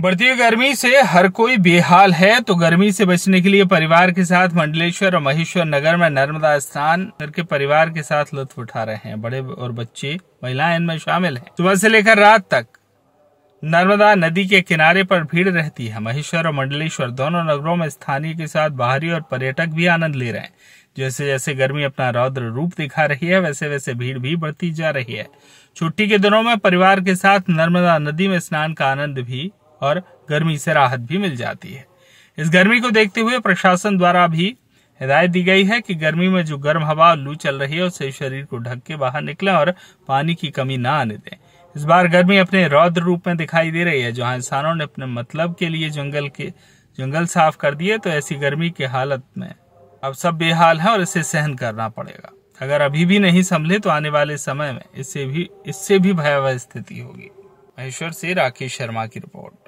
बढ़ती गर्मी से हर कोई बेहाल है तो गर्मी से बचने के लिए परिवार के साथ मंडलेश्वर और महेश्वर नगर में नर्मदा स्नान करके परिवार के साथ लुत्फ उठा रहे हैं बड़े और बच्चे महिलाएं इनमें शामिल हैं सुबह से लेकर रात तक नर्मदा नदी के किनारे पर भीड़ रहती है महेश्वर और मंडलेश्वर दोनों नगरों में स्थानीय के साथ बाहरी और पर्यटक भी आनंद ले रहे हैं जैसे जैसे गर्मी अपना रौद्र रूप दिखा रही है वैसे वैसे भीड़ भी बढ़ती जा रही है छुट्टी के दिनों में परिवार के साथ नर्मदा नदी में स्नान का आनंद भी और गर्मी से राहत भी मिल जाती है इस गर्मी को देखते हुए प्रशासन द्वारा भी हिदायत दी गई है कि गर्मी में जो गर्म हवा और लू चल रही है उससे शरीर को ढक के बाहर निकले और पानी की कमी ना आने दें इस बार गर्मी अपने रौद्र रूप में दिखाई दे रही है जहां इंसानों ने अपने मतलब के लिए जंगल के जंगल साफ कर दिए तो ऐसी गर्मी की हालत में अब सब बेहाल है और इसे सहन करना पड़ेगा अगर अभी भी नहीं संभले तो आने वाले समय में इससे भी इससे भी भयावह स्थिति होगी महेश्वर से राकेश शर्मा की रिपोर्ट